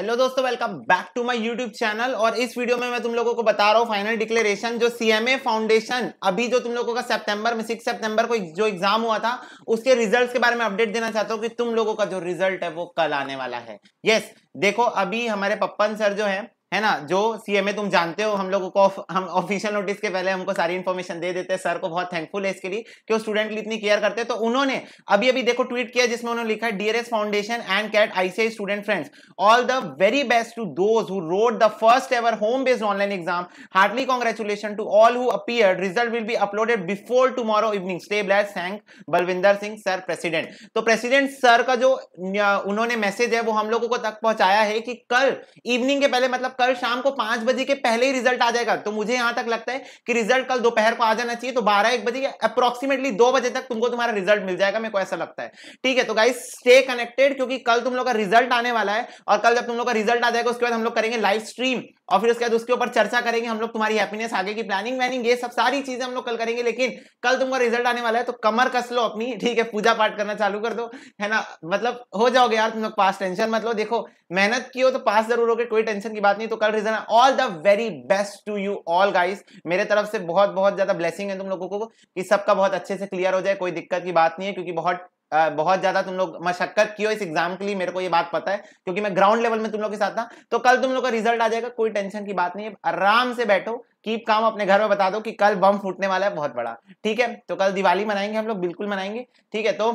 hello दोस्तों welcome back to my YouTube channel और इस वीडियो में मैं तुम लोगों को बता रहा हूँ फाइनल डिक्लेरेशन जो सीएमए फाउंडेशन अभी जो तुम लोगों का सितंबर में सिक्स सितंबर को जो एग्जाम हुआ था उसके रिजल्ट्स के बारे में अपडेट देना चाहता हूँ कि तुम लोगों का जो रिजल्ट है वो कल आने वाला है यस yes, देखो अभी हमारे पप्पन सर जो है है ना जो सीएमए तुम जानते हो हम लोगों को हम ऑफिशियल नोटिस के पहले हमको सारी इन्फॉर्मेशन दे देते हैं सर को बहुत थैंकफुल है इसके लिए कि वो स्टूडेंट के लिए इतनी केयर करते हैं तो उन्होंने अभी अभी देखो ट्वीट किया जिसमें उन्होंने लिखा है DRS foundation and CAT ICI student friends all the very best to those who wrote the first ever home based online exam hardly congratulation to all who appear result will be uploaded before tomorrow evening stay bless thank Balvinder Singh sir president तो president sir का जो उन्होंने message है वो हम लोगों को तक पहुंचाया है कि कल इवनिंग के पहले मतलब कल शाम को पांच बजे के पहले ही रिजल्ट आ जाएगा तो मुझे यहां तक लगता है कि रिजल्ट कल दोपहर को आ जाना चाहिए तो बारह एक बजे अप्रोक्सीमेटली दो बजे तक तुमको तुम्हारा रिजल्ट मिल जाएगा मेरे को ऐसा लगता है ठीक है तो गाइज स्टे कनेक्टेड क्योंकि कल तुम लोग का रिजल्ट आने वाला है और कल जब तुम लोग का रिजल्ट आ जाएगा उसके बाद हम लोग करेंगे लाइव स्ट्रीम और फिर उसके बाद उसके ऊपर चर्चा करेंगे हम लोग तुम्हारी हैप्पीनेस आगे की प्लानिंग वैनिंग ये सब सारी चीजें हम लोग कल करेंगे लेकिन कल तुमको रिजल्ट आने वाला है तो कमर कस लो अपनी ठीक है पूजा पाठ करना चालू कर दो है ना मतलब हो जाओगे यार तुम लोग पास टेंशन मतलब देखो मेहनत की हो तो पास जरूर होगे कोई टेंशन की बात नहीं तो कल result all the very best to you all guys मेरे तरफ से बहुत बहुत ज्यादा ब्लेसिंग है तुम लोगों को कि सबका बहुत अच्छे से क्लियर हो जाए कोई दिक्कत की बात नहीं है क्योंकि बहुत बहुत ज्यादा तुम लोग मशक्कत की हो इस एग्जाम के लिए मेरे को ये बात पता है क्योंकि मैं ग्राउंड लेवल में तुम लोग के साथ था तो कल तुम लोग का रिजल्ट आ जाएगा कोई टेंशन की बात नहीं है आराम से बैठो कीप काम अपने घर में बता दो कि कल बम फूटने वाला है बहुत बड़ा ठीक है तो कल दिवाली मनाएंगे हम लोग बिल्कुल मनाएंगे ठीक है तो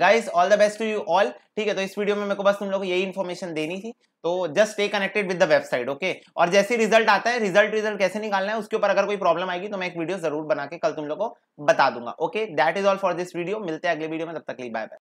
guys all the best to you all ठीक है तो इस वीडियो में मेरे को बस तुम लोग को यही इन्फॉर्मेशन देनी थी तो just stay connected with the website okay और जैसे रिजल्ट आता है रिजल्ट रिजल्ट कैसे निकालना है उसके ऊपर अगर कोई प्रॉब्लम आएगी तो मैं एक वीडियो जरूर बना के कल तुम लोग को बता दूंगा okay that is all for this video मिलते हैं अगले वीडियो में तब तक लिए बाय बाय